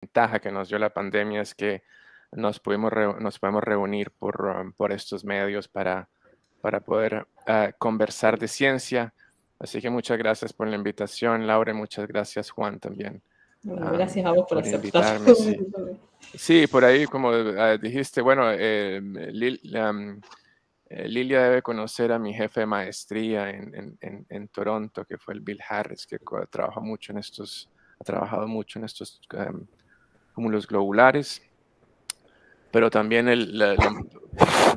ventaja que nos dio la pandemia es que nos pudimos nos podemos reunir por, um, por estos medios para, para poder ah, conversar de ciencia. Así que muchas gracias por la invitación, Laura, muchas gracias, Juan, también. Ah, gracias a vos por, aceptar. Sí. por ahí, como ah, dijiste, bueno, eh, eh, Lilia debe conocer a mi jefe de maestría en, en, en, Toronto, que fue el Bill Harris, que trabaja mucho en estos, ha trabajado mucho en estos los globulares, pero también el,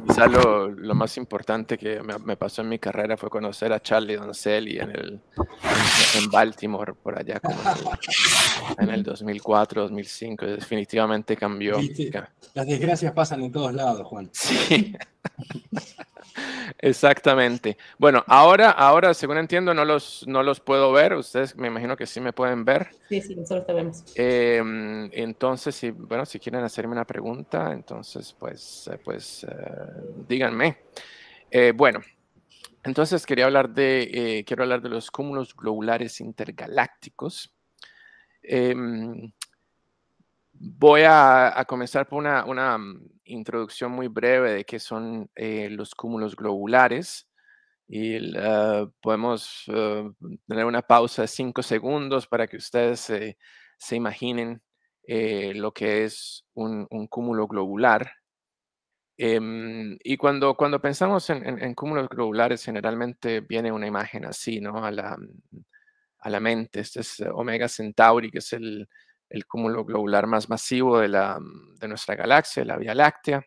quizá lo, más importante que me, pasó en mi carrera fue conocer a Charlie Doncelli en, el, en, Baltimore, por allá en, el, en el 2004, 2005. Definitivamente cambió. Las desgracias pasan en todos lados, Juan. Sí. Exactamente. Bueno, ahora, ahora, según entiendo, no los, no los puedo ver. Ustedes me imagino que sí me pueden ver. Sí, sí, nosotros te vemos. entonces, si, bueno, si quieren hacerme una pregunta, entonces, pues, eh, pues, eh, díganme. Eh, bueno, entonces quería hablar de, quiero hablar de los cúmulos globulares intergalácticos. Em, Voy a, comenzar por una, mm, introducción muy breve de qué son eh, los cúmulos globulares. Y podemos eh, tener una pausa de cinco segundos para que ustedes se imaginen eh, lo que es un, cúmulo globular. Em, y cuando, cuando pensamos en, cúmulos globulares, generalmente viene una imagen así, ¿no? A la, mm, a la mente. Este es Omega Centauri, que es el, el cúmulo globular más masivo de, la, mm, de nuestra galaxia, la Vía Láctea.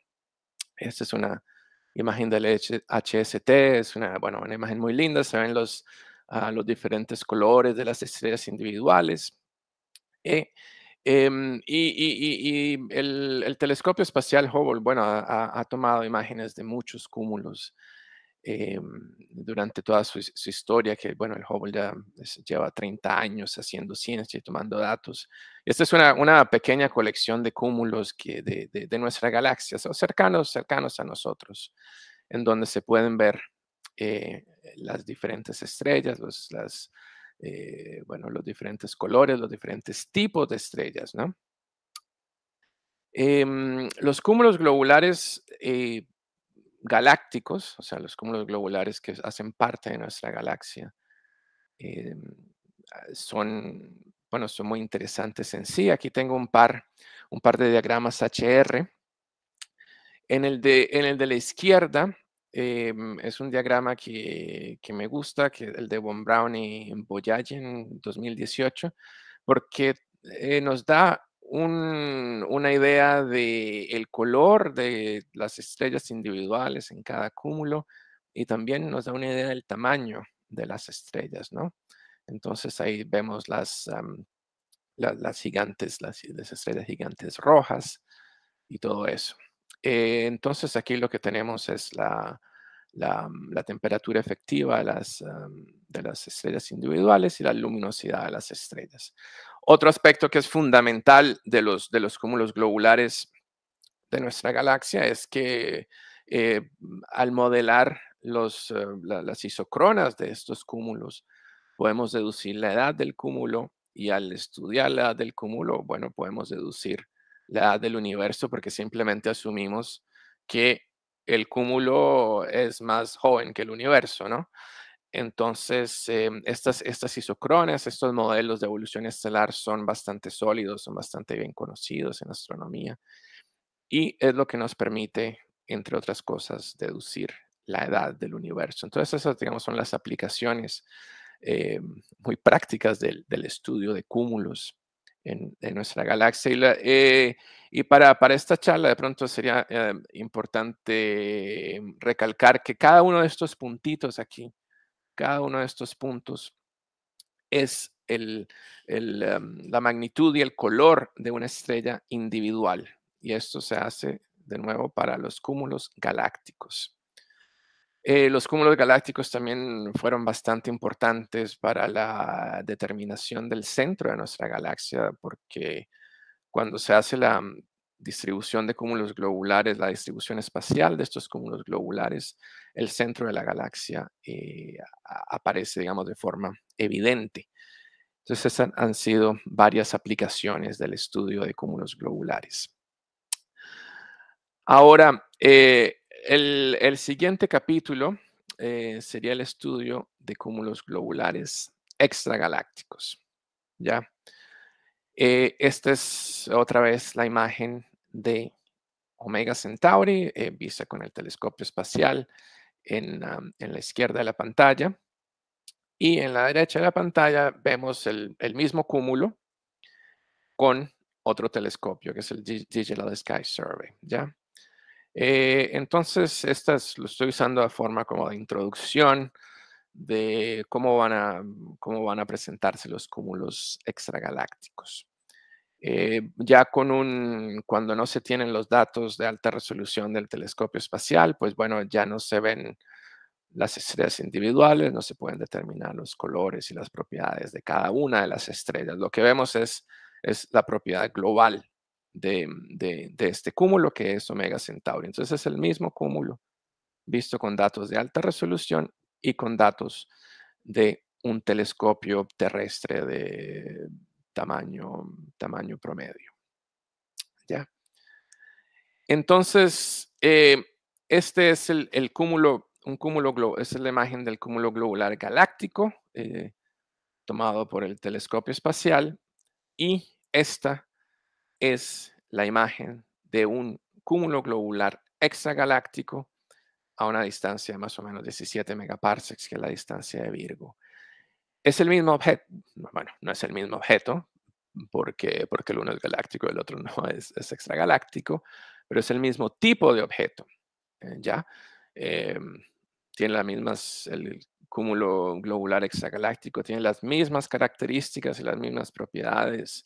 Esta es una imagen del HST, es una, bueno, una imagen muy linda, se ven los, ah, los diferentes colores de las estrellas individuales. Eh, em, y, y, y, el, telescopio espacial Hubble, bueno, ha, ha tomado imágenes de muchos cúmulos eh, durante toda su, historia, que bueno, el Hubble ya lleva 30 años haciendo ciencia y tomando datos. Esta es una, una pequeña colección de cúmulos que de, de, nuestra galaxia, o cercanos, cercanos a nosotros, en donde se pueden ver eh, las diferentes estrellas, los, las, eh, bueno, los diferentes colores, los diferentes tipos de estrellas, ¿no? Em, los cúmulos globulares galácticos, o sea, los cúmulos globulares que hacen parte de nuestra galaxia, eh, ah, son, bueno, son muy interesantes en sí. Aquí tengo un par, un par de diagramas HR. En el de, en el de la izquierda eh, es un diagrama que, me gusta, que el de Von Brown y Boyagen en 2018, porque eh, nos da una idea del el color de las estrellas individuales en cada cúmulo y también nos da una idea del tamaño de las estrellas, ¿no? Entonces ahí vemos las, las gigantes, las, estrellas gigantes rojas y todo eso. Eh, entonces aquí lo que tenemos es la, la, temperatura efectiva las, de las estrellas individuales y la luminosidad de las estrellas. Otro aspecto que es fundamental de los, de los cúmulos globulares de nuestra galaxia es que eh, al modelar eh, las isocronas de estos cúmulos, podemos deducir la edad del cúmulo y al estudiar la edad del cúmulo, bueno, podemos deducir la edad del universo porque simplemente asumimos que el cúmulo es más joven que el universo, ¿no? Entonces, em, estas, estas estos modelos de evolución estelar son bastante sólidos, son bastante bien conocidos en astronomía y es lo que nos permite, entre otras cosas, deducir la edad del universo. Entonces, esas, digamos, son las aplicaciones em, muy prácticas del, estudio de cúmulos en, nuestra galaxia. Y, eh, para, esta charla, de pronto sería em, importante recalcar que cada uno de estos puntitos aquí cada uno de estos puntos es em, la magnitud y el color de una estrella individual. Y esto se hace de nuevo para los cúmulos galácticos. Eh, los cúmulos galácticos también fueron bastante importantes para la determinación del centro de nuestra galaxia, porque cuando se hace la distribución de cúmulos globulares, la distribución espacial de estos cúmulos globulares, el centro de la galaxia eh, aparece, digamos, de forma evidente. Entonces, esas han sido varias aplicaciones del estudio de cúmulos globulares. Ahora, eh, el, siguiente capítulo eh, sería el estudio de cúmulos globulares extragalácticos. ¿Ya? Eh, esta es otra vez la imagen de Omega Centauri, eh, vista con el telescopio espacial en, la izquierda de la pantalla. Y en la derecha de la pantalla vemos el, mismo cúmulo con otro telescopio, que es el Digital Sky Survey. ¿ya? Eh, entonces, estas lo estoy usando de forma como de introducción de cómo van a, cómo van a presentarse los cúmulos extragalácticos. Eh, ya con un, cuando no se tienen los datos de alta resolución del telescopio espacial, pues bueno, ya no se ven las estrellas individuales, no se pueden determinar los colores y las propiedades de cada una de las estrellas. Lo que vemos es, es la propiedad global de, de este cúmulo que es Omega Centauri. Entonces es el mismo cúmulo visto con datos de alta resolución y con datos de un telescopio terrestre de tamaño, tamaño promedio. ¿Ya? Entonces, eh, este es el, cúmulo, un cúmulo, es la imagen del cúmulo globular galáctico eh, tomado por el telescopio espacial y esta es la imagen de un cúmulo globular exagaláctico, a una distancia de más o menos 17 megaparsecs, que es la distancia de Virgo. Es el mismo objeto, bueno, no es el mismo objeto, porque, porque el uno es galáctico y el otro no es, es extragaláctico, pero es el mismo tipo de objeto, eh, ¿ya? Em, tiene las mismas, el cúmulo globular extragaláctico tiene las mismas características y las mismas propiedades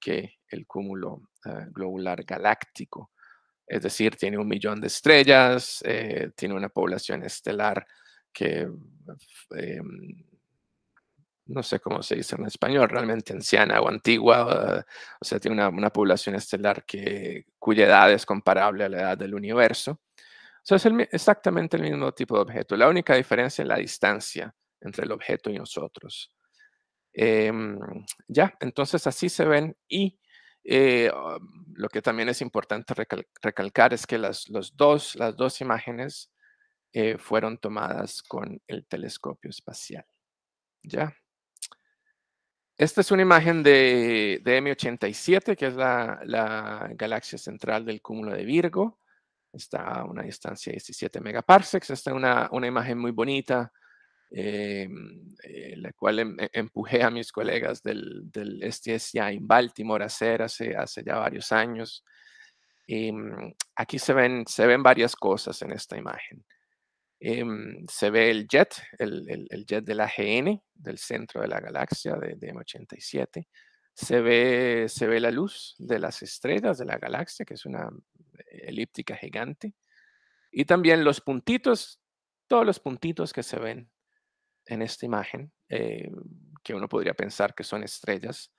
que el cúmulo eh, globular galáctico es decir, tiene un millón de estrellas, eh, tiene una población estelar que, eh, no sé cómo se dice en español, realmente anciana o antigua, o sea, tiene una, población estelar que, cuya edad es comparable a la edad del universo. O sea, es exactamente el mismo tipo de objeto. La única diferencia es la distancia entre el objeto y nosotros. Em, ya, entonces así se ven y eh, ah, lo que también es importante recalcar es que las, dos, imágenes eh, fueron tomadas con el telescopio espacial. ¿Ya? Esta es una imagen de, M87, que es la, galaxia central del cúmulo de Virgo. Está a una distancia de 17 megaparsecs. Esta es una imagen muy bonita eh, mm, eh, la cual empuje empujé a mis colegas del, del STSIA en Baltimore a hacer hace, hace ya varios años. Y mm, aquí se ven, se ven varias cosas en esta imagen. Eh, mm, se ve el jet, el, el, de la del AGN, del centro de la galaxia de, de M87. Se ve, se ve la luz de las estrellas de la galaxia, que es una elíptica gigante. Y también los puntitos, todos los puntitos que se ven en esta imagen, eh, que uno podría pensar que son estrellas,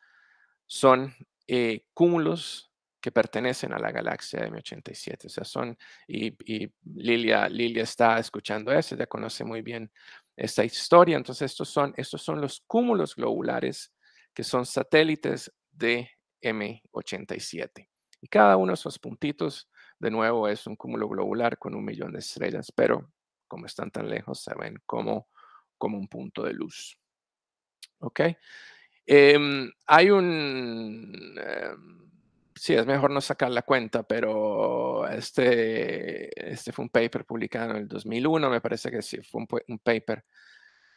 son eh, cúmulos que pertenecen a la galaxia M87. O sea, son, y, Lilia, Lilia está escuchando eso, ya conoce muy bien esta historia. Entonces, estos son, estos son los cúmulos globulares que son satélites de M87. Y cada uno de esos puntitos, de nuevo, es un cúmulo globular con un millón de estrellas, pero como están tan lejos, saben ven como como un punto de luz. ¿Ok? Em, hay un... Em, sí, es mejor no sacar la cuenta, pero este, este fue un paper publicado en el 2001, me parece que sí, fue un, paper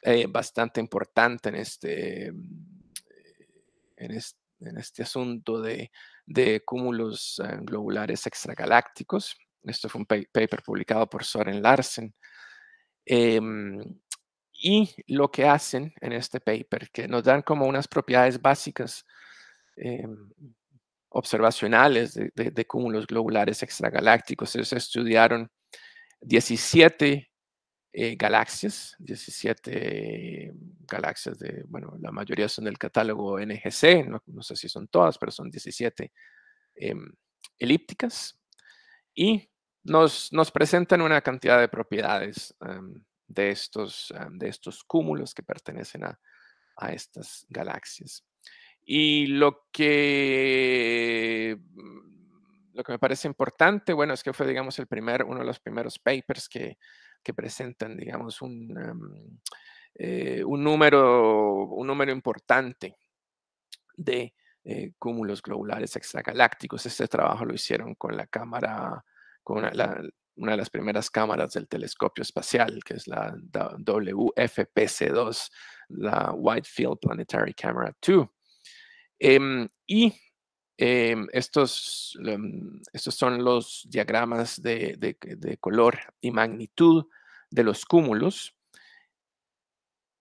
eh, bastante importante en este, em, en este, asunto de, cúmulos eh, globulares extragalácticos. Esto fue un paper publicado por Soren Larsen. Eh, y lo que hacen en este paper, que nos dan como unas propiedades básicas eh, observacionales de, cúmulos globulares extragalácticos, ellos estudiaron 17 eh, galaxias, 17 galaxias de, bueno, la mayoría son del catálogo NGC, no, sé si son todas, pero son 17 eh, elípticas, y nos, presentan una cantidad de propiedades. Em, de estos, ah, de estos cúmulos que pertenecen a, estas galaxias. Y lo que, mm, lo que me parece importante, bueno, es que fue, digamos, el primer, uno de los primeros papers que, presentan, digamos, un, em, eh, un, número, un número importante de eh, cúmulos globulares extragalácticos. Este trabajo lo hicieron con la cámara, con la, una de las primeras cámaras del telescopio espacial, que es la WFPC2, la Field Planetary Camera 2. Em, y em, estos, em, estos son los diagramas de, de color y magnitud de los cúmulos.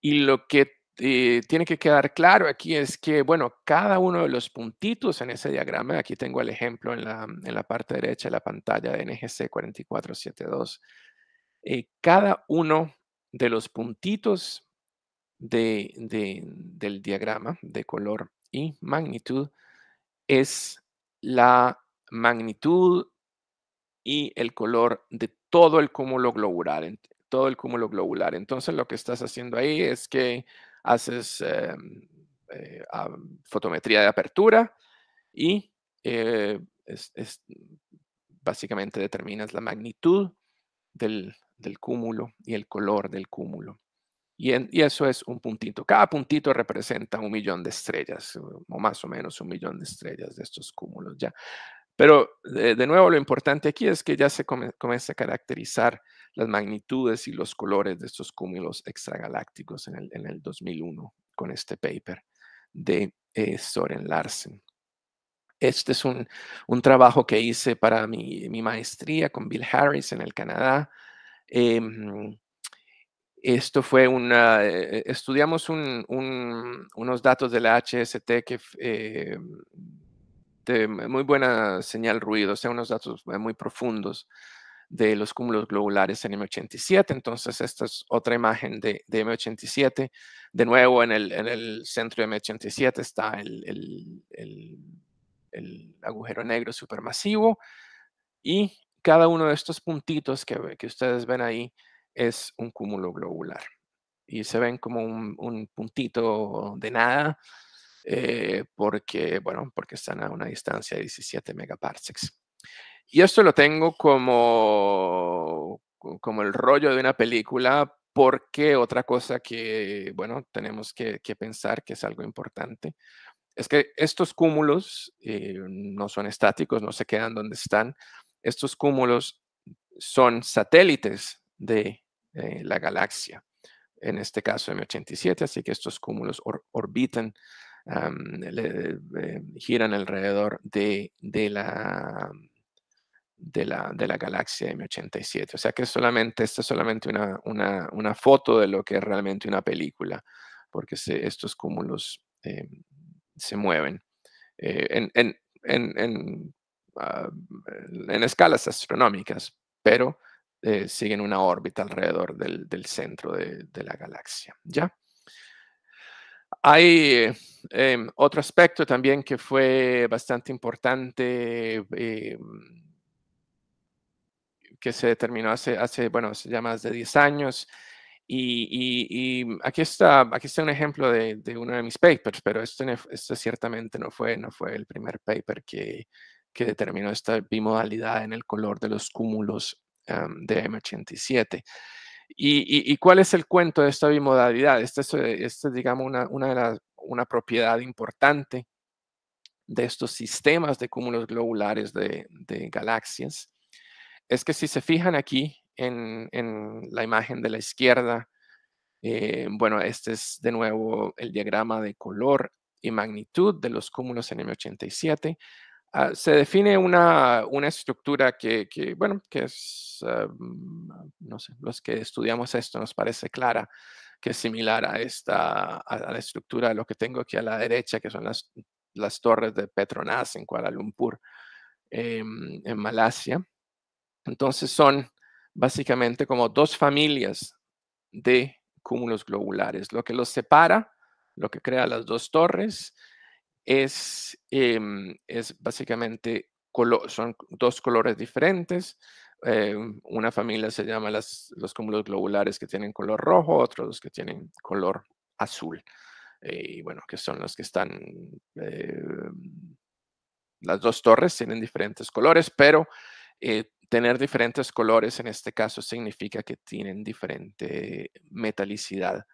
Y lo que eh, tiene que quedar claro aquí es que, bueno, cada uno de los puntitos en ese diagrama, aquí tengo el ejemplo en la, parte derecha de la pantalla de NGC 4472, eh, cada uno de los puntitos del diagrama de color y magnitud es la magnitud y el color de todo el cúmulo globular, todo el cúmulo globular. Entonces lo que estás haciendo ahí es que haces eh, eh, fotometría de apertura y eh, básicamente determinas la magnitud del, cúmulo y el color del cúmulo. Y, eso es un puntito. Cada puntito representa un millón de estrellas, o más o menos un millón de estrellas de estos cúmulos ya. Pero de, nuevo lo importante aquí es que ya se comienza a caracterizar las magnitudes y los colores de estos cúmulos extragalácticos en el, en el 2001 con este paper de eh, Soren Larsen. Este es un, un, trabajo que hice para mi, mi, maestría con Bill Harris en el Canadá. Em, esto fue una, eh, estudiamos unos datos de la HST que eh, de muy buena señal ruido, o sea, unos datos muy profundos de los cúmulos globulares en M87. Entonces, esta es otra imagen de, M87. De nuevo, en el, centro de M87 está el, agujero negro supermasivo y cada uno de estos puntitos que, ustedes ven ahí es un cúmulo globular. Y se ven como un, puntito de nada, eh, porque, bueno, porque están a una distancia de 17 megaparsecs. Y esto lo tengo como, como el rollo de una película, porque otra cosa que, bueno, tenemos que, pensar que es algo importante, es que estos cúmulos eh, no son estáticos, no se quedan donde están. Estos cúmulos son satélites de eh, la galaxia, en este caso M87, así que estos cúmulos orbitan, eh, giran alrededor de, de la de la, galaxia M87. O sea que solamente, esta es solamente una, foto de lo que es realmente una película, porque estos cúmulos eh, se mueven eh, ah, en, escalas astronómicas, pero eh, siguen una órbita alrededor del, centro de, la galaxia. ¿Ya? Hay em, otro aspecto también que fue bastante importante em, que se determinó hace, hace bueno, ya más de 10 años. Y, y, aquí, está, aquí está un ejemplo de, de uno de mis papers, pero esto, esto, ciertamente no fue, no fue el primer paper que, que determinó esta bimodalidad en el color de los cúmulos de M87. Y, y, cuál es el cuento de esta bimodalidad? Esta es, eh, digamos, una, una, de una propiedad importante de estos sistemas de cúmulos globulares de, de galaxias es que si se fijan aquí en, la imagen de la izquierda, eh, bueno, este es de nuevo el diagrama de color y magnitud de los cúmulos en M87. Ah, se define una, una estructura que, bueno, que es, ah, mm, ah, no sé, los que estudiamos esto nos parece clara, que es similar a, esta, a la estructura de lo que tengo aquí a la derecha, que son las, las torres de Petronas en Kuala Lumpur, em, en Malasia. Entonces son básicamente como dos familias de cúmulos globulares. Lo que los separa, lo que crea las dos torres, es, em, es básicamente son dos colores diferentes. Em, una familia se llama los cúmulos globulares que tienen color rojo, otros los que tienen color azul. Eh, y bueno, que son los que están eh, las dos torres tienen diferentes colores, pero eh, tener diferentes colores en este caso significa que tienen diferente metalicidad.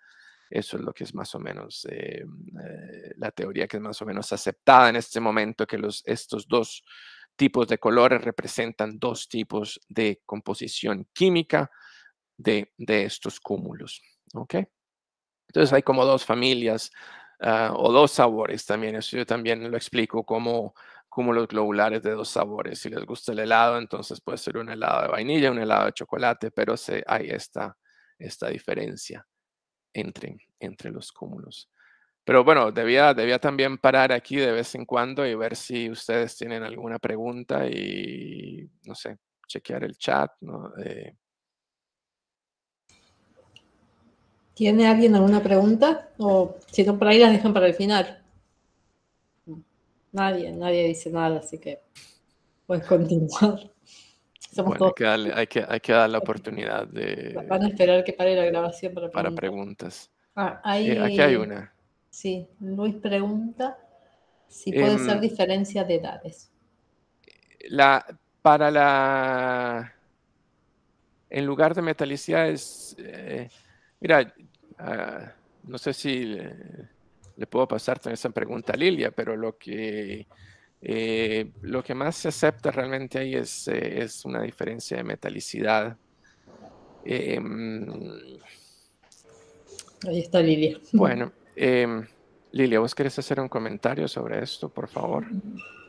Eso es lo que es más o menos eh, eh, la teoría que es más o menos aceptada en este momento, que los, estos dos tipos de colores representan dos tipos de composición química de, estos cúmulos. Entonces hay como dos familias ah, o dos sabores también. Eso yo también lo explico como cúmulos los globulares de dos sabores. Si les gusta el helado, entonces puede ser un helado de vainilla, un helado de chocolate, pero se, hay esta, esta diferencia entre, entre los cúmulos. Pero bueno, debía, debía también parar aquí de vez en cuando y ver si ustedes tienen alguna pregunta y, no sé, chequear el chat. Eh. ¿Tiene alguien alguna pregunta? O si no, por ahí las dejan para el final. Nadie, nadie dice nada, así que puedes continuar. hay, que darle, hay, que, la oportunidad de... Van a esperar que pare la grabación para preguntas. Ah, eh, aquí hay una. Sí, Luis pregunta si puede em, ser diferencia de edades. La, para la... En lugar de metalicidad es... Eh, mira, ah, no sé si eh, le puedo pasar también esa pregunta a Lilia, pero lo que, eh, lo que más se acepta realmente ahí es, eh, es una diferencia de metalicidad. Em, ahí está Lilia. Bueno, em, Lilia, ¿vos querés hacer un comentario sobre esto, por favor?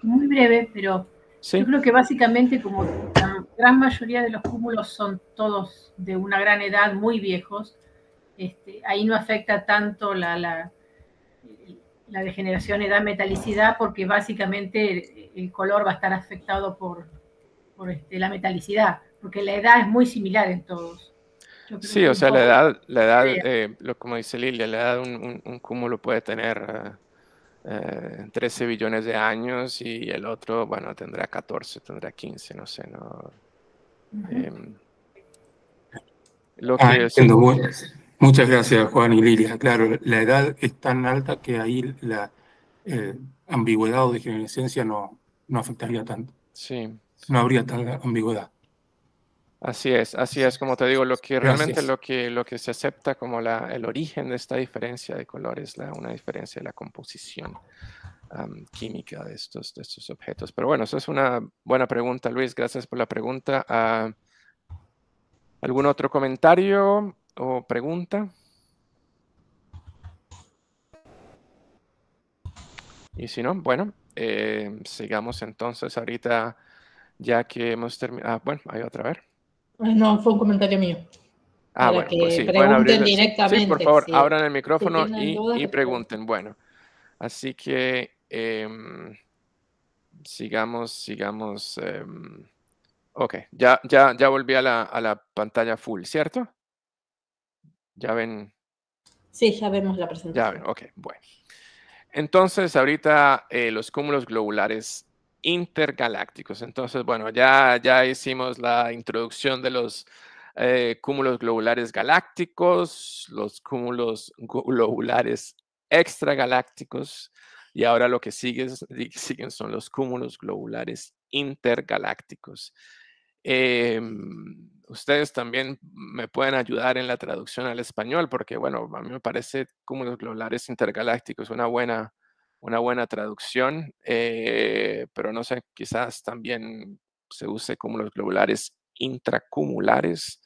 Muy breve, pero yo creo que básicamente como la gran mayoría de los cúmulos son todos de una gran edad, muy viejos, este, ahí no afecta tanto la, la la degeneración edad metalicidad porque básicamente el, color va a estar afectado por, este, la metalicidad, porque la edad es muy similar en todos. Sí, o sea, la edad, la edad eh, lo, como dice Lilia, la edad un, un, cúmulo puede tener 13 eh, eh, billones de años y el otro, bueno, tendrá 14, tendrá 15, no sé, no. Em, lo ah, que Muchas gracias, Juan y Lilia. Claro, la edad es tan alta que ahí la ambigüedad o degenerescencia no, no afectaría tanto. Sí. No habría tal ambigüedad. Así es, así es, como te digo, lo que realmente lo que, lo que se acepta como la, el origen de esta diferencia de colores, la, una diferencia de la composición química de estos, de estos objetos. Pero bueno, eso es una buena pregunta, Luis. Gracias por la pregunta. Ah, ¿Algún otro comentario? o pregunta. Y si no, bueno, eh, sigamos entonces ahorita, ya que hemos terminado. Ah, bueno, hay otra vez. No, fue un comentario mío. Ah, bueno, directamente. Pues sí, por favor, abran el micrófono y, pregunten. Bueno, así que em, sigamos, sigamos. Em, ok, ya, ya, ya volví a la, a la pantalla full, ¿cierto? ¿Ya ven? Sí, ya vemos la presentación. Ya ven, ok, bueno. Entonces, ahorita eh, los cúmulos globulares intergalácticos. Entonces, bueno, ya, ya hicimos la introducción de los eh, cúmulos globulares galácticos, los cúmulos globulares extragalácticos, y ahora lo que sigue, siguen son los cúmulos globulares intergalácticos. Eh, ustedes también me pueden ayudar en la traducción al español, porque bueno, a mí me parece Cúmulos Globulares Intergalácticos una buena, una buena traducción, eh, pero no sé, quizás también se use Cúmulos Globulares Intracumulares.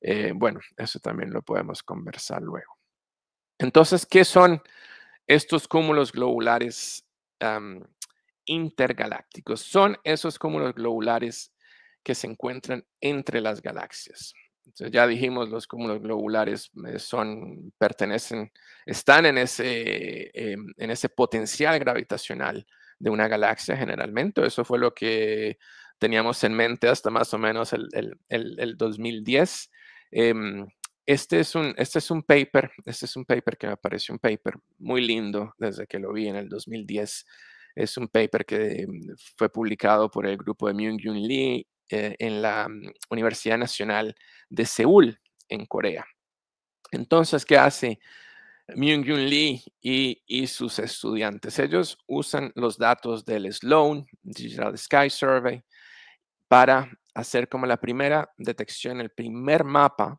Eh, bueno, eso también lo podemos conversar luego. Entonces, ¿qué son estos cúmulos globulares intergalácticos? Son esos cúmulos globulares que se encuentran entre las galaxias. Entonces, ya dijimos, los cúmulos globulares eh, son, pertenecen, están en ese, eh, en ese potencial gravitacional de una galaxia generalmente. Eso fue lo que teníamos en mente hasta más o menos el, el, el, 2010. Em, este es, un, este es un paper, este es un paper que me pareció un paper muy lindo desde que lo vi en el 2010. Es un paper que em, fue publicado por el grupo de Myung-Jun Lee eh, en la mm, Universidad Nacional de Seúl, en Corea. Entonces, ¿qué hace myung yun Lee y, sus estudiantes? Ellos usan los datos del Sloan Digital Sky Survey para hacer como la primera detección, el primer mapa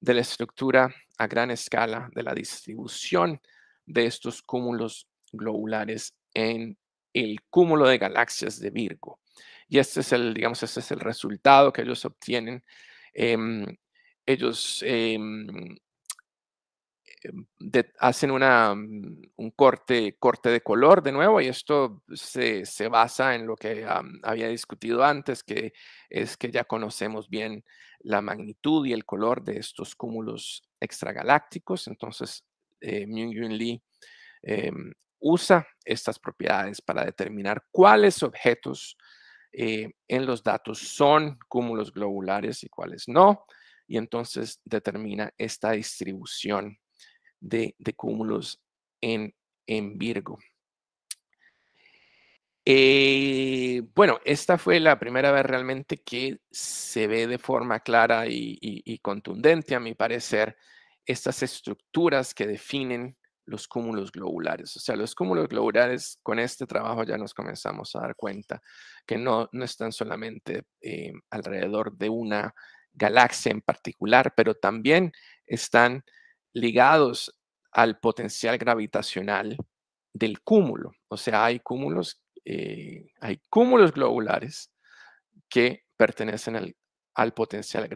de la estructura a gran escala de la distribución de estos cúmulos globulares en el cúmulo de galaxias de Virgo. Y este es el, digamos, este es el resultado que ellos obtienen. Em, ellos em, em, hacen mm, un corte, corte de color de nuevo y esto se, basa en lo que había discutido antes, que es que ya conocemos bien la magnitud y el color de estos cúmulos extragalácticos. Entonces, eh, Myung-Yun usa estas propiedades para determinar cuáles objetos eh, en los datos son cúmulos globulares y cuáles no, y entonces determina esta distribución de, cúmulos en, en Virgo. Eh, bueno, esta fue la primera vez realmente que se ve de forma clara y, y contundente, a mi parecer, estas estructuras que definen los cúmulos globulares. O sea, los cúmulos globulares, con este trabajo ya nos comenzamos a dar cuenta que no, no están solamente eh, alrededor de una galaxia en particular, pero también están ligados al potencial gravitacional del cúmulo. O sea, hay cúmulos, eh, hay cúmulos globulares que pertenecen al, potencial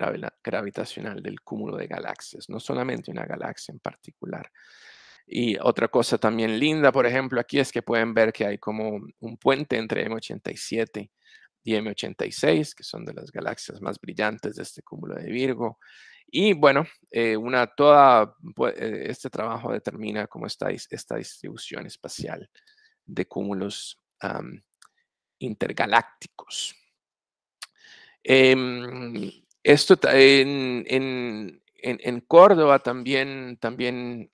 gravitacional del cúmulo de galaxias, no solamente una galaxia en particular. Y otra cosa también linda, por ejemplo, aquí es que pueden ver que hay como un puente entre M87 y M86, que son de las galaxias más brillantes de este cúmulo de Virgo. Y bueno, eh, una, toda, pues, eh, este trabajo determina cómo está esta distribución espacial de cúmulos intergalácticos. Em, esto en, en, Córdoba también, también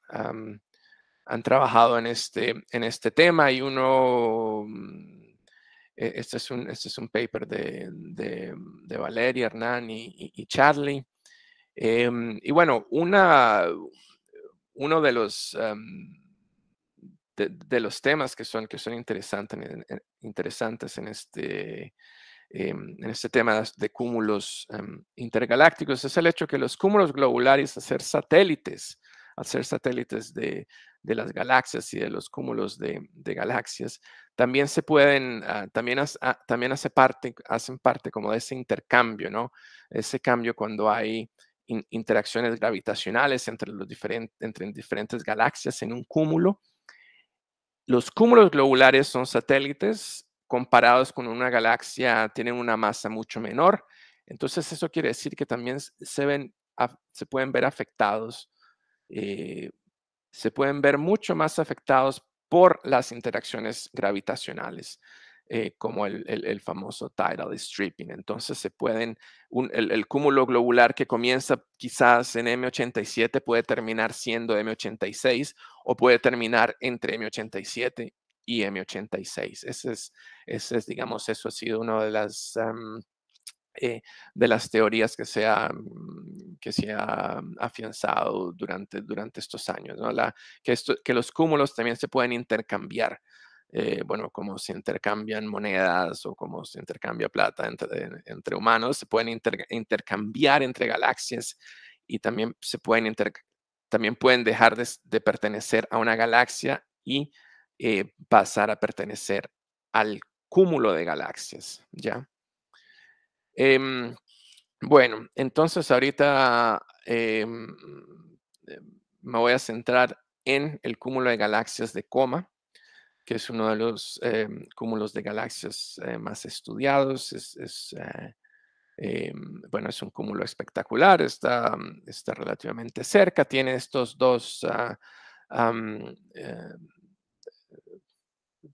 han trabajado en este, en este tema y uno, mm, e, este es un, este es un paper de, Valeria, Hernán y, Charlie. Em, y bueno, una, uno de los, em, de, los temas que son, que son interesantes, interesantes en este... Em, en este tema de cúmulos intergalácticos es el hecho que los cúmulos globulares, al ser satélites, al ser satélites de, de las galaxias y de los cúmulos de, galaxias, también se pueden, ah, también, ah, también hace parte, hacen parte como de ese intercambio, ¿no? Ese cambio cuando hay interacciones gravitacionales entre, los diferentes, entre diferentes galaxias en un cúmulo. Los cúmulos globulares son satélites comparados con una galaxia, tienen una masa mucho menor. Entonces eso quiere decir que también se, ven, se pueden ver afectados eh, se pueden ver mucho más afectados por las interacciones gravitacionales, eh, como el, el, el, famoso tidal stripping. Entonces se pueden, el, cúmulo globular que comienza quizás en M87 puede terminar siendo M86 o puede terminar entre M87 y M86. Ese es, ese es digamos, eso ha sido uno de las... Eh, de las teorías que se ha, que se ha afianzado durante, durante estos años, ¿no? La, que, que los cúmulos también se pueden intercambiar. Eh, bueno, como se intercambian monedas o como se intercambia plata entre, humanos, se pueden intercambiar entre galaxias y también se pueden también pueden dejar de, pertenecer a una galaxia y eh, pasar a pertenecer al cúmulo de galaxias, ¿ya? Em, bueno, entonces ahorita em, eh, me voy a centrar en el cúmulo de galaxias de Coma, que es uno de los em, cúmulos de galaxias eh, más estudiados. Eh, bueno, es un cúmulo espectacular, está, está relativamente cerca, tiene estos dos... Ah,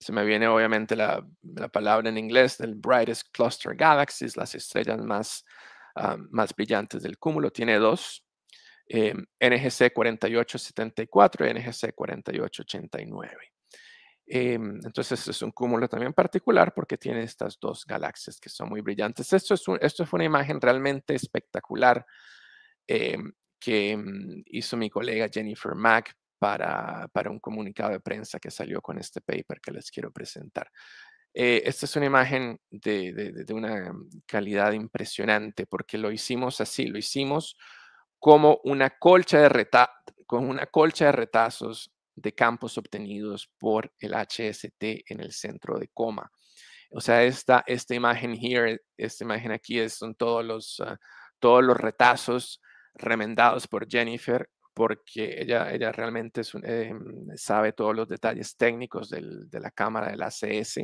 se me viene obviamente la, palabra en inglés del brightest cluster galaxies, las estrellas más, ah, más brillantes del cúmulo. Tiene dos, eh, NGC 4874 y NGC 4889. Eh, entonces es un cúmulo también particular porque tiene estas dos galaxias que son muy brillantes. Esto, es esto fue una imagen realmente espectacular eh, que mm, hizo mi colega Jennifer Mack para, un comunicado de prensa que salió con este paper que les quiero presentar. Eh, esta es una imagen de, una calidad impresionante porque lo hicimos así, lo hicimos como una colcha de, reta con una colcha de retazos de campos obtenidos por el HST en el centro de coma. O sea, esta, esta imagen here, esta imagen aquí son todos los, ah, todos los retazos remendados por Jennifer porque ella, ella realmente eh, mm, sabe todos los detalles técnicos del, de la cámara del ACS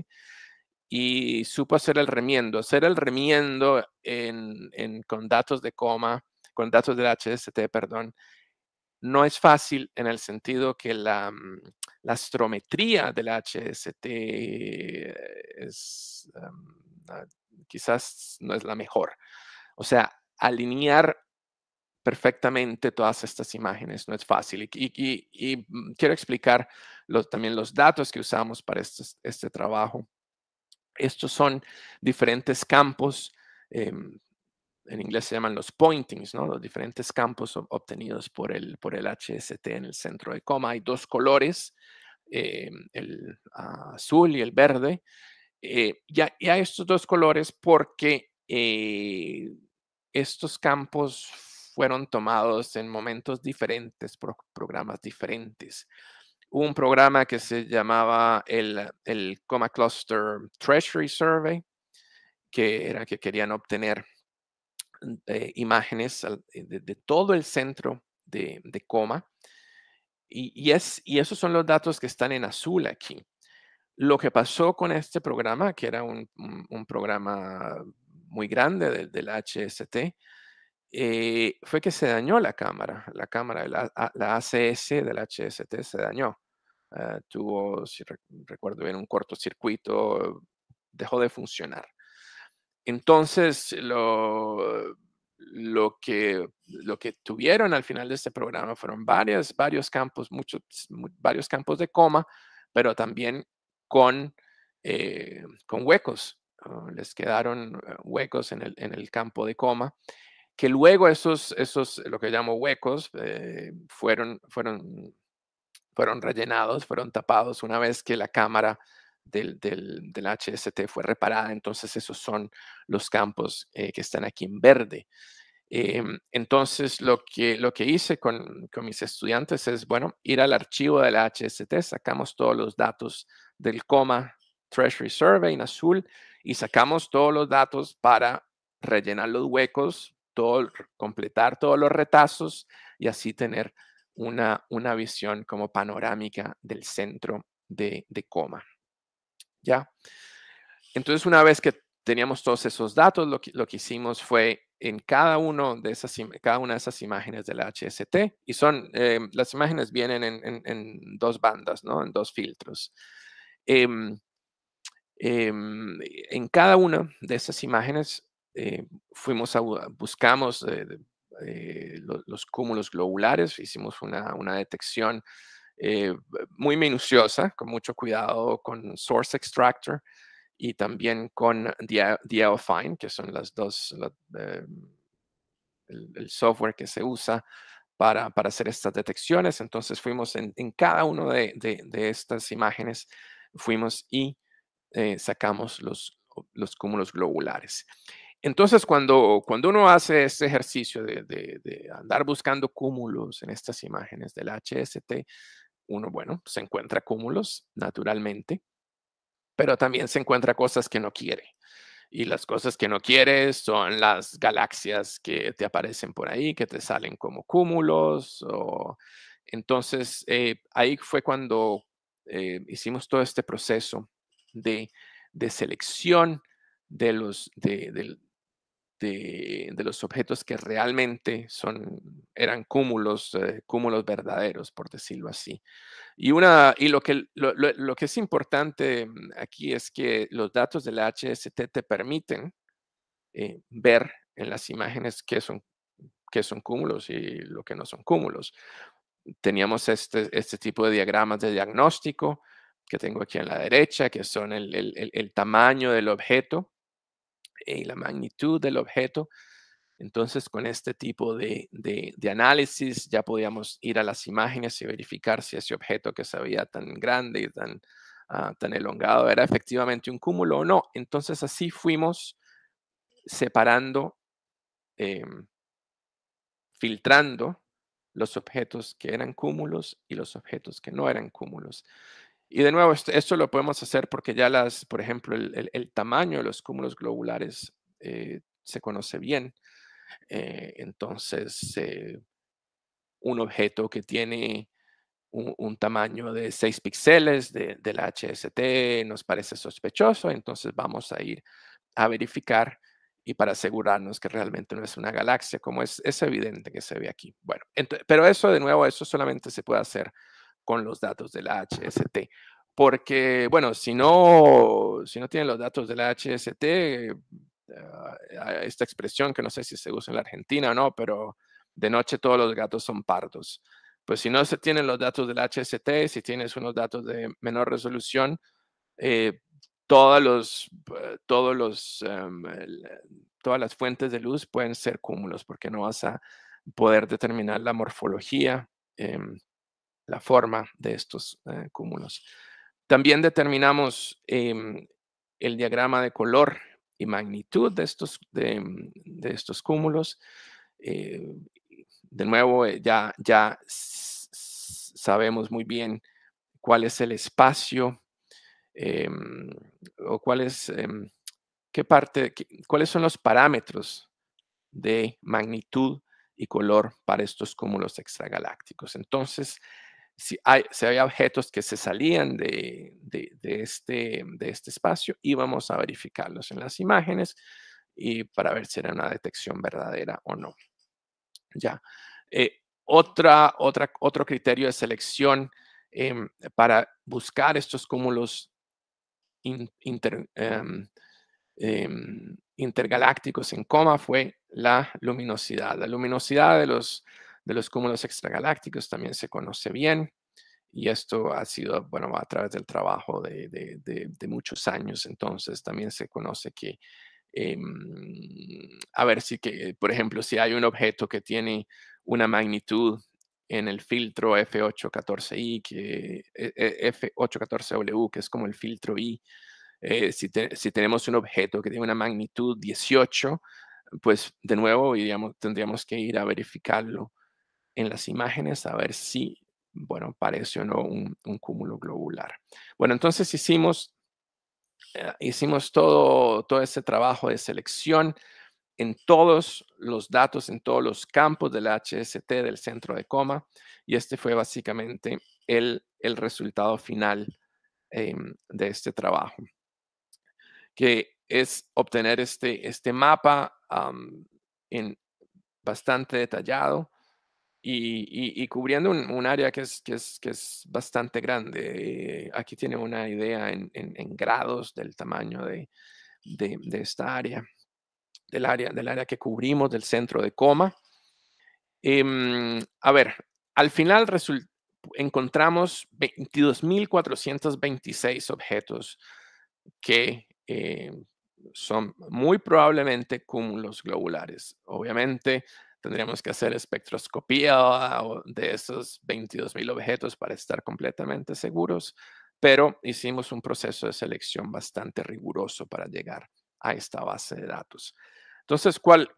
y supo hacer el remiendo. Hacer el remiendo en, con datos de coma, con datos del HST, perdón, no es fácil en el sentido que la, mm, la astrometría del HST em, ah, quizás no es la mejor. O sea, alinear perfectamente todas estas imágenes, no es fácil. Y, mm, quiero explicar los, también los datos que usamos para este, trabajo. Estos son diferentes campos, em, en inglés se llaman los pointings, ¿no? los diferentes campos obtenidos por el, por el HST en el centro de coma. Hay dos colores, em, el azul y el verde. Eh, y ya, estos dos colores porque eh, estos campos fueron tomados en momentos diferentes, por programas diferentes. Un programa que se llamaba el, Coma Cluster Treasury Survey, que era que querían obtener mm, eh, imágenes eh, de, todo el centro de, Coma. Y, esos son los datos que están en azul aquí. Lo que pasó con este programa, que era un, programa muy grande del HST, eh, fue que se dañó la cámara, la cámara, la, ah, la ACS del HST se dañó. Ah, tuvo, si recuerdo bien, un cortocircuito, dejó de funcionar. Entonces, lo, lo, que, lo que tuvieron al final de este programa fueron varias, varios campos, muchos, varios campos de coma, pero también con, eh, con huecos. Ah, les quedaron eh, huecos en el, en el campo de coma que luego esos, esos lo que llamo huecos, eh, fueron, fueron, fueron rellenados, fueron tapados una vez que la cámara del, del, HST fue reparada. Entonces, esos son los campos eh, que están aquí en verde. Em, entonces, lo que, lo que hice con, con, mis estudiantes es, bueno, ir al archivo del HST, sacamos todos los datos del coma Treasury Survey en azul y sacamos todos los datos para rellenar los huecos completar todos los retazos y así tener una, una visión como panorámica del centro de, coma. ¿Ya? Entonces, una vez que teníamos todos esos datos, lo que, hicimos fue en cada, uno de esas, cada una de esas imágenes de la HST, y son, em, las imágenes vienen en, dos bandas, ¿no? En dos filtros. Em, em, en cada una de esas imágenes eh, fuimos a, uh, buscamos eh, eh, los, cúmulos globulares, hicimos una, detección muy minuciosa, con mucho cuidado, con Source Extractor y también con Diaofine, que son las dos, el, software que se usa para, hacer estas detecciones. Entonces fuimos en, cada una de, estas imágenes, fuimos y sacamos los, los, cúmulos globulares. Entonces, cuando, cuando uno hace este ejercicio de, andar buscando cúmulos en estas imágenes del HST, uno, bueno, se encuentra cúmulos naturalmente, pero también se encuentra cosas que no quiere. Y las cosas que no quiere son las galaxias que te aparecen por ahí, que te salen como cúmulos. Entonces, eh, ahí fue cuando eh, hicimos todo este proceso de, selección de los, de, de, los objetos que realmente son, eran cúmulos, eh, cúmulos verdaderos, por decirlo así. Y, una, y lo, que, es importante mm, aquí es que los datos del HST te permiten eh, ver en las imágenes qué son, son cúmulos y lo que no son cúmulos. Teníamos este, este, tipo de diagramas de diagnóstico que tengo aquí en la derecha, que son el tamaño del objeto y la magnitud del objeto. Entonces, con este tipo de, análisis ya podíamos ir a las imágenes y verificar si ese objeto que se veía tan grande y tan, ah, tan elongado era efectivamente un cúmulo o no. Entonces, así fuimos separando, em, filtrando los objetos que eran cúmulos y los objetos que no eran cúmulos. Y de nuevo, este, esto, lo podemos hacer porque ya las, por ejemplo, el, tamaño de los cúmulos globulares eh, se conoce bien. Eh, entonces, eh, un objeto que tiene un, tamaño de 6 píxeles del HST nos parece sospechoso, entonces vamos a ir a verificar y para asegurarnos que realmente no es una galaxia, como es, es evidente que se ve aquí. Bueno, pero eso de nuevo, eso solamente se puede hacer con los datos de la HST. Porque, bueno, si no, si no tienen los datos de la HST, esta expresión que no sé si se usa en la Argentina o no, pero de noche todos los gatos son pardos. Pues si no se tienen los datos del HST, si tienes unos datos de menor resolución, eh, todos los, eh, em, todas las fuentes de luz pueden ser cúmulos porque no vas a poder determinar la morfología em, la forma de estos eh, cúmulos. También determinamos em, el diagrama de color y magnitud de estos, de, mm, estos cúmulos. Eh, de nuevo, eh, ya, ya sabemos muy bien cuál es el espacio em, o cuál es, em, qué parte, cuáles son los parámetros de magnitud y color para estos cúmulos extragalácticos. Entonces, si, hay, había objetos que se salían de, este, de este espacio, íbamos a verificarlos en las imágenes y para ver si era una detección verdadera o no. Ya. Eh, otro criterio de selección em, para buscar estos cúmulos em, em, intergalácticos en coma fue la luminosidad. La luminosidad de los de los cúmulos extragalácticos también se conoce bien y esto ha sido, bueno, a través del trabajo de, muchos años, entonces también se conoce que, em, a ver si, que, por ejemplo, si hay un objeto que tiene una magnitud en el filtro F814I, que, e, e, F814W, que es como el filtro I, eh, si, tenemos un objeto que tiene una magnitud 18, pues de nuevo tendríamos que ir a verificarlo en las imágenes a ver si, bueno, parece o no un, cúmulo globular. Bueno, entonces hicimos, eh, hicimos todo, todo ese trabajo de selección en todos los datos, en todos los campos del HST, del centro de coma, y este fue básicamente el, resultado final em, de este trabajo, que es obtener este, este mapa en bastante detallado, y, cubriendo un, área que es, que es, que es bastante grande. Eh, aquí tiene una idea en, en, grados del tamaño de, de, esta área, del área, del área que cubrimos, del centro de coma. Em, a ver, al final encontramos 22.426 objetos que eh, son muy probablemente cúmulos globulares. Obviamente, tendríamos que hacer espectroscopía de esos 22.000 objetos para estar completamente seguros, pero hicimos un proceso de selección bastante riguroso para llegar a esta base de datos. Entonces, cuáles,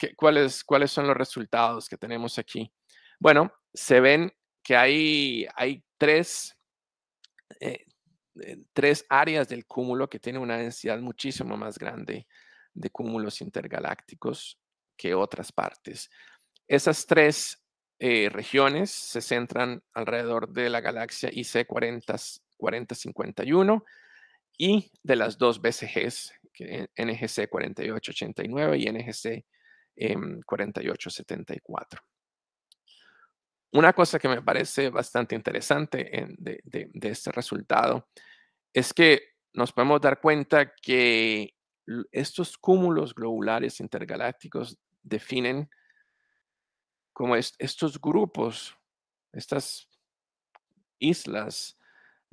son los resultados que tenemos aquí? Bueno, se ven que hay, tres, eh, eh, tres áreas del cúmulo que tienen una densidad muchísimo más grande de cúmulos intergalácticos que otras partes. Esas tres eh, regiones se centran alrededor de la galaxia IC 4051 y de las dos BCGs, NGC 4889 y NGC 4874. Em, Una cosa que me parece bastante interesante de, de este resultado es que nos podemos dar cuenta que estos cúmulos globulares intergalácticos definen como estos grupos, estas islas,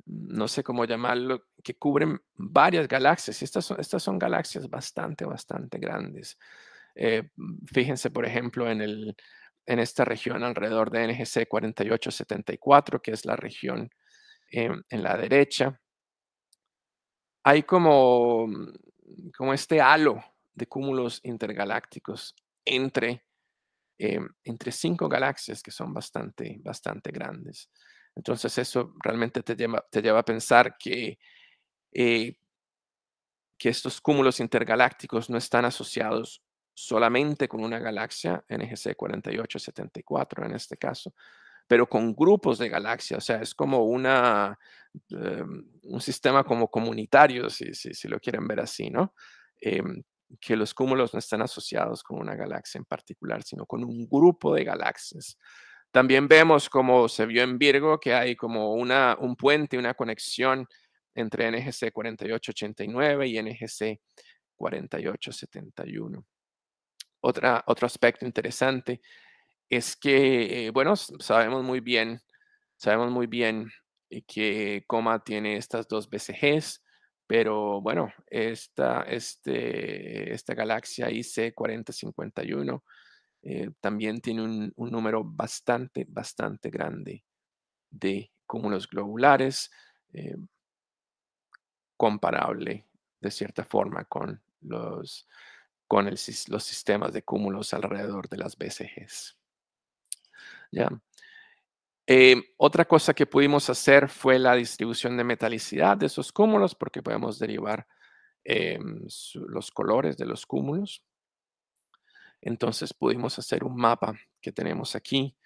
no sé cómo llamarlo, que cubren varias galaxias. Y estas son, estas son galaxias bastante, bastante grandes. Eh, fíjense, por ejemplo, en, el, en esta región alrededor de NGC 4874, que es la región em, en la derecha. Hay como, como este halo de cúmulos intergalácticos entre Em, entre cinco galaxias que son bastante, bastante grandes. Entonces eso realmente te lleva, te lleva a pensar que, eh, que estos cúmulos intergalácticos no están asociados solamente con una galaxia, NGC 4874 en este caso, pero con grupos de galaxias, o sea, es como una, em, un sistema como comunitario, si, si, lo quieren ver así, ¿no? Em, que los cúmulos no están asociados con una galaxia en particular, sino con un grupo de galaxias. También vemos, como se vio en Virgo, que hay como una, un puente, una conexión entre NGC 4889 y NGC 4871. Otra, otro aspecto interesante es que, eh, bueno, sabemos muy bien, sabemos muy bien eh, que Coma tiene estas dos BCGs, pero bueno, esta, este, galaxia IC4051 eh, también tiene un, número bastante, bastante grande de cúmulos globulares, eh, comparable de cierta forma con los, los sistemas de cúmulos alrededor de las BCGs. ¿Ya? Em, otra cosa que pudimos hacer fue la distribución de metalicidad de esos cúmulos, porque podemos derivar em, los colores de los cúmulos. Entonces pudimos hacer un mapa que tenemos aquí,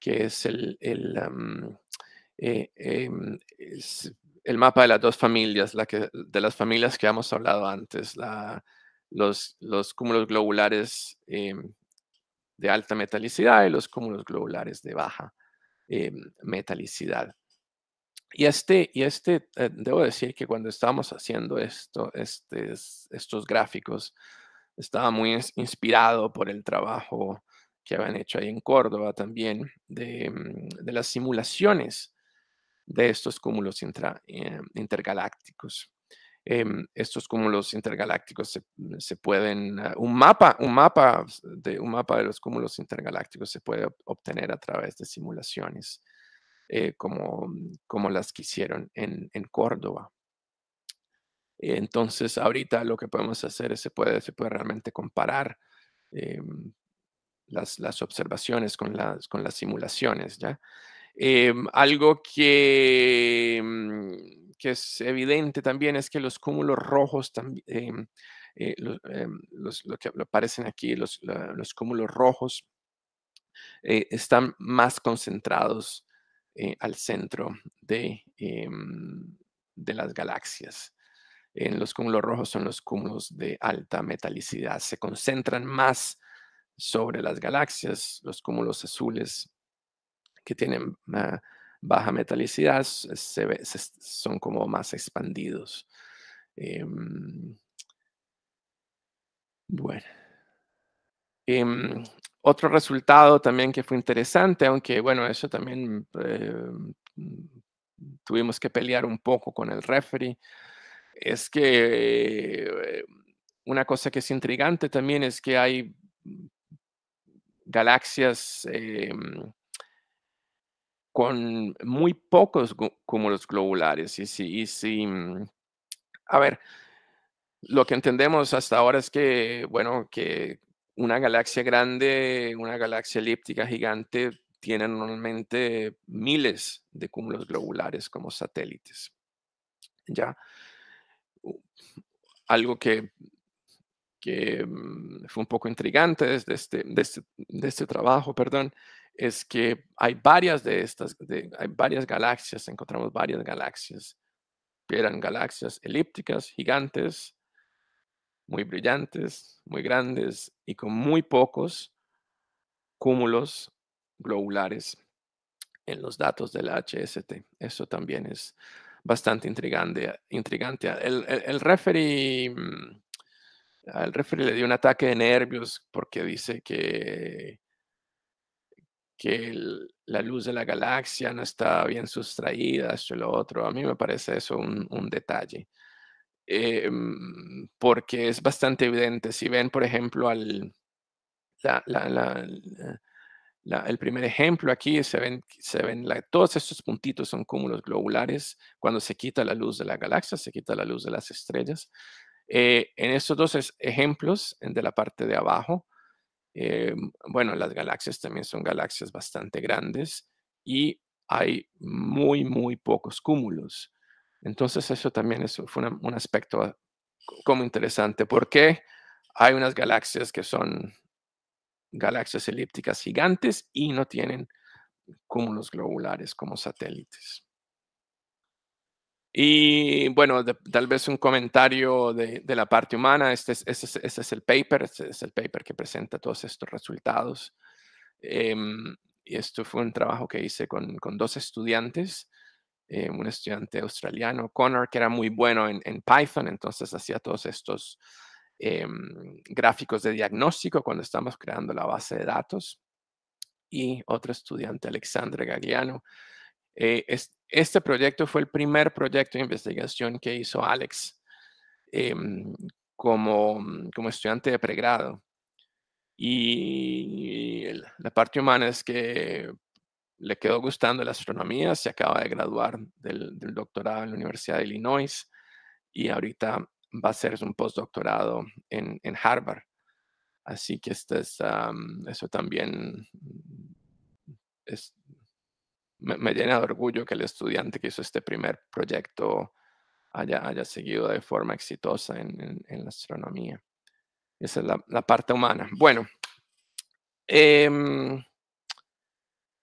que es el, el, eh, em, mapa de las dos familias, la que, de las familias que hemos hablado antes, los, los, cúmulos globulares de alta metalicidad y los cúmulos globulares de baja eh, metalicidad. Y este, y este eh, debo decir que cuando estábamos haciendo esto, este, estos gráficos, estaba muy inspirado por el trabajo que habían hecho ahí en Córdoba también, de, mm, las simulaciones de estos cúmulos eh, intergalácticos. Em, estos cúmulos intergalácticos se, pueden, ah, un mapa, un mapa, de, un mapa de los cúmulos intergalácticos se puede obtener a través de simulaciones eh, como, como las que hicieron en, Córdoba. Entonces, ahorita lo que podemos hacer es se puede, se puede realmente comparar em, las, las, observaciones con las, con las simulaciones, ¿ya? Em, algo que mm, que es evidente también es que los cúmulos rojos también, em, eh, em, lo que aparecen aquí, los, cúmulos rojos, eh, están más concentrados eh, al centro de, em, de las galaxias. En los cúmulos rojos son los cúmulos de alta metalicidad. Se concentran más sobre las galaxias, los cúmulos azules que tienen ah, baja metalicidad se son como más expandidos. Em, bueno. Em, otro resultado también que fue interesante, aunque bueno, eso también em, tuvimos que pelear un poco con el referee, es que eh, una cosa que es intrigante también es que hay galaxias con muy pocos cúmulos globulares. Y si, mm, a ver, lo que entendemos hasta ahora es que, bueno, que una galaxia grande, una galaxia elíptica gigante, tiene normalmente miles de cúmulos globulares como satélites. Ya, algo que, mm, fue un poco intrigante desde este, este, de este trabajo, perdón, es que hay varias de estas, hay varias galaxias, encontramos varias galaxias, eran galaxias elípticas, gigantes, muy brillantes, muy grandes y con muy pocos cúmulos globulares en los datos del HST. Eso también es bastante intrigante. intrigante. El, el, mm, referee le dio un ataque de nervios porque dice que que la luz de la galaxia no está bien sustraída, esto y lo otro. A mí me parece eso un, detalle. Em, porque es bastante evidente. Si ven, por ejemplo, al, el primer ejemplo aquí, se ven, se ven todos estos puntitos son cúmulos globulares. Cuando se quita la luz de la galaxia, se quita la luz de las estrellas. Eh, en estos dos ejemplos, de la parte de abajo, eh, bueno, las galaxias también son galaxias bastante grandes y hay muy, muy pocos cúmulos. Entonces eso también es, fue un aspecto ah, como interesante, porque hay unas galaxias que son galaxias elípticas gigantes y no tienen cúmulos globulares como satélites. Y bueno, tal vez un comentario de, la parte humana. Este, este, este es, el paper, este es el paper que presenta todos estos resultados. Em, y esto fue un trabajo que hice con, dos estudiantes. Eh, un estudiante australiano, Connor, que era muy bueno en, Python, entonces hacía todos estos em, gráficos de diagnóstico cuando estamos creando la base de datos. Y otro estudiante, Alexandre Gagliano, eh, este proyecto fue el primer proyecto de investigación que hizo Alex em, como, mm, como estudiante de pregrado. Y la parte humana es que le quedó gustando la astronomía, se acaba de graduar del, doctorado en la Universidad de Illinois y ahorita va a hacer un postdoctorado en, en Harvard. Así que esta eso también es, me, llena de orgullo que el estudiante que hizo este primer proyecto haya, seguido de forma exitosa en, la astronomía. Esa es la, parte humana. Bueno, em,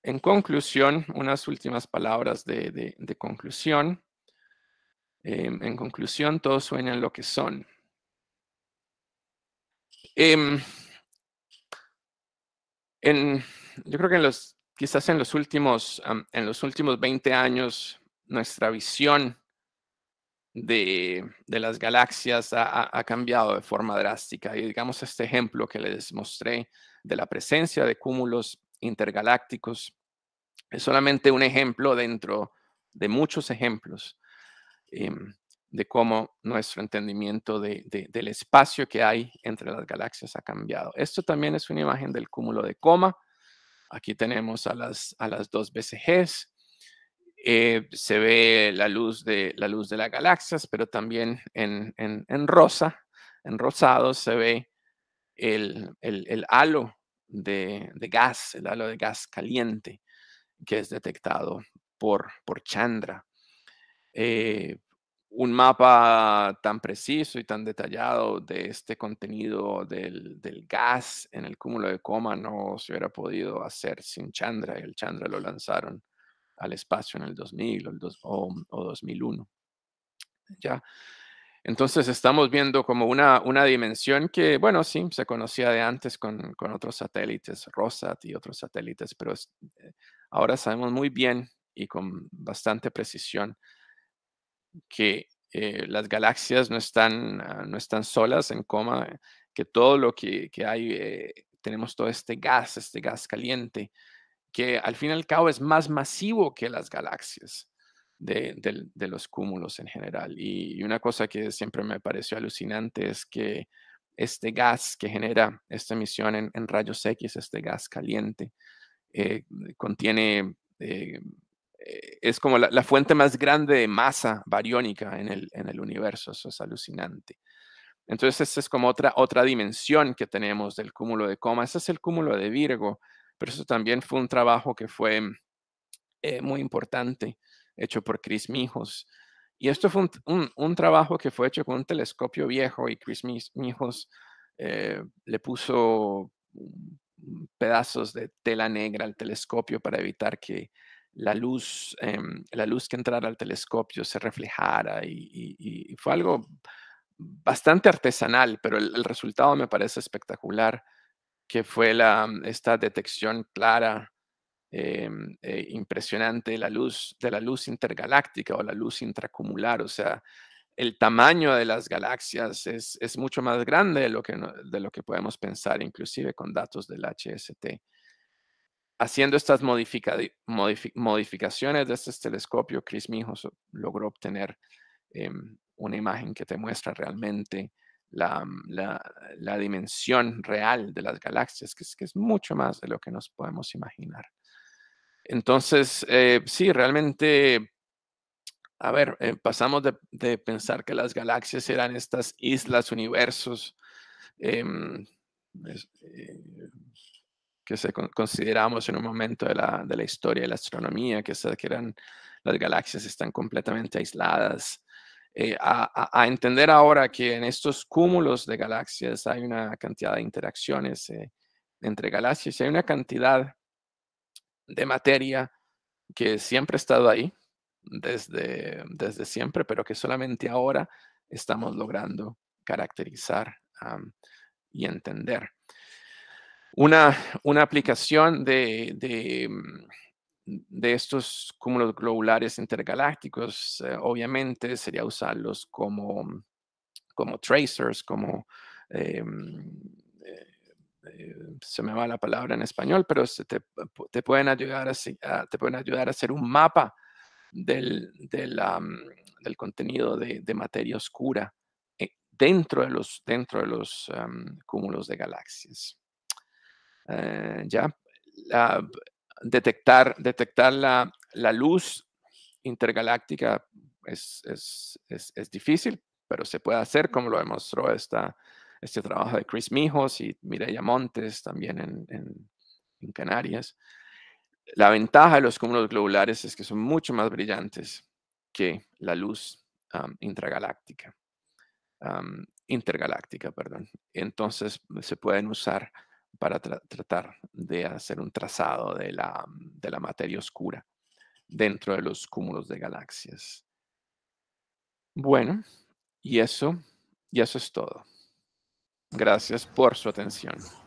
en conclusión, unas últimas palabras de, conclusión. Em, en conclusión, todos sueñan lo que son. Em, yo creo que en los quizás en los últimos, en los últimos 20 años, nuestra visión de, las galaxias ha, cambiado de forma drástica. Y digamos este ejemplo que les mostré de la presencia de cúmulos intergalácticos es solamente un ejemplo dentro de muchos ejemplos em, de cómo nuestro entendimiento del espacio que hay entre las galaxias ha cambiado. Esto también es una imagen del cúmulo de coma Aquí tenemos a las, a las dos BCGs. Eh, se ve la luz, de, la luz de las galaxias, pero también en, rosa, en rosado, se ve el, halo de, gas, el halo de gas caliente que es detectado por, por Chandra. Eh, un mapa tan preciso y tan detallado de este contenido del, gas en el cúmulo de coma no se hubiera podido hacer sin Chandra. El Chandra lo lanzaron al espacio en el 2000 o, 2001. ¿ya? Entonces estamos viendo como una, dimensión que, bueno, sí, se conocía de antes con, otros satélites, Rosat y otros satélites, pero eh, ahora sabemos muy bien y con bastante precisión que eh, las galaxias no están, ah, no están solas en coma, eh, que todo lo que, hay, eh, tenemos todo este gas, este gas caliente, que al fin y al cabo es más masivo que las galaxias. De, los cúmulos en general. Y, una cosa que siempre me pareció alucinante es que este gas que genera esta emisión en, rayos X, este gas caliente, contiene eh, es como la, fuente más grande de masa bariónica en el, en el universo, eso es alucinante. Entonces, esa es como otra, otra dimensión que tenemos del cúmulo de coma. Ese es el cúmulo de Virgo, pero eso también fue un trabajo que fue eh, muy importante, hecho por Chris Mijos. Y esto fue un, trabajo que fue hecho con un telescopio viejo y Chris Mijos eh, le puso mm, pedazos de tela negra al telescopio para evitar que la luz, em, la luz que entrara al telescopio se reflejara y, fue algo bastante artesanal, pero el, resultado me parece espectacular, que fue mm, esta detección clara, em, e impresionante de la, luz, de la luz intergaláctica o la luz intracumular, o sea, el tamaño de las galaxias es, mucho más grande de lo que podemos pensar, inclusive con datos del HST. Haciendo estas modificaciones de este telescopio, Chris Mijos logró obtener em, una imagen que te muestra realmente la, mm, dimensión real de las galaxias, que es, mucho más de lo que nos podemos imaginar. Entonces, eh, sí, realmente, a ver, eh, pasamos de, pensar que las galaxias eran estas islas, universos, em, eh, que se consideramos en un momento de la, historia de la astronomía, que, se, que eran, las galaxias están completamente aisladas, eh, a, entender ahora que en estos cúmulos de galaxias hay una cantidad de interacciones eh, entre galaxias y hay una cantidad de materia que siempre ha estado ahí, desde, desde siempre, pero que solamente ahora estamos logrando caracterizar y entender una, aplicación mm, de, estos cúmulos globulares intergalácticos, eh, obviamente, sería usarlos como, mm, tracers, como... Eh, mm, eh, se me va la palabra en español, pero te, pueden ayudar a, te pueden ayudar a hacer un mapa del, contenido de, materia oscura dentro de los, dentro de los em, cúmulos de galaxias. Eh, ¿ya? detectar detectar la, la luz intergaláctica es, difícil, pero se puede hacer, como lo demostró este trabajo de Chris Mijos y Mireya Montes también en, Canarias. La ventaja de los cúmulos globulares es que son mucho más brillantes que la luz um, intergaláctica. Um, intergaláctica, perdón. Entonces se pueden usar para tratar de hacer un trazado de la, de la materia oscura dentro de los cúmulos de galaxias. Bueno, y eso, y eso es todo. Gracias por su atención.